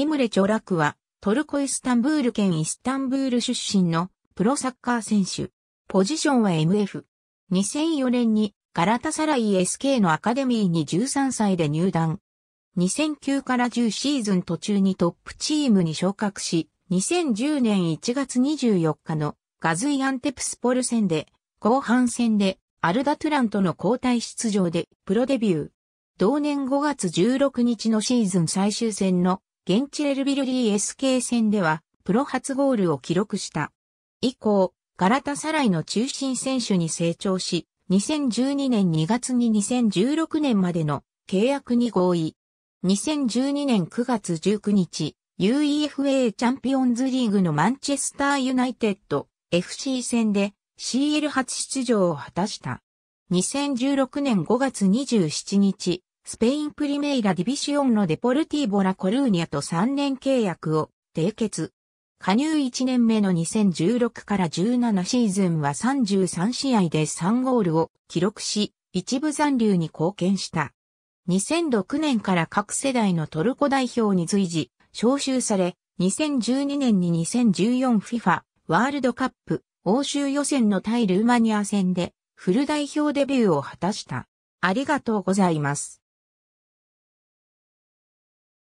エムレ・チョラクは、トルコ・イスタンブール県イスタンブール出身のプロサッカー選手。ポジションは MF。2004年にガラタサライ SK のアカデミーに13歳で入団。2009から10シーズン途中にトップチームに昇格し、2010年1月24日のガズイアンテプスポル戦で、後半戦でアルダトゥランとの交代出場でプロデビュー。同年5月16日のシーズン最終戦の現地レルビル DSK 戦では、プロ初ゴールを記録した。以降、ガラタサライの中心選手に成長し、2012年2月に2016年までの契約に合意。2012年9月19日、UEFA チャンピオンズリーグのマンチェスターユナイテッド FC 戦で CL 初出場を果たした。2016年5月27日、スペインプリメイラディビシオンのデポルティーボラコルーニャと3年契約を締結。加入1年目の2016から17シーズンは33試合で3ゴールを記録し、一部残留に貢献した。2006年から各世代のトルコ代表に随時招集され、2012年に 2014FIFA ワールドカップ欧州予選の対ルーマニア戦でフル代表デビューを果たした。ありがとうございます。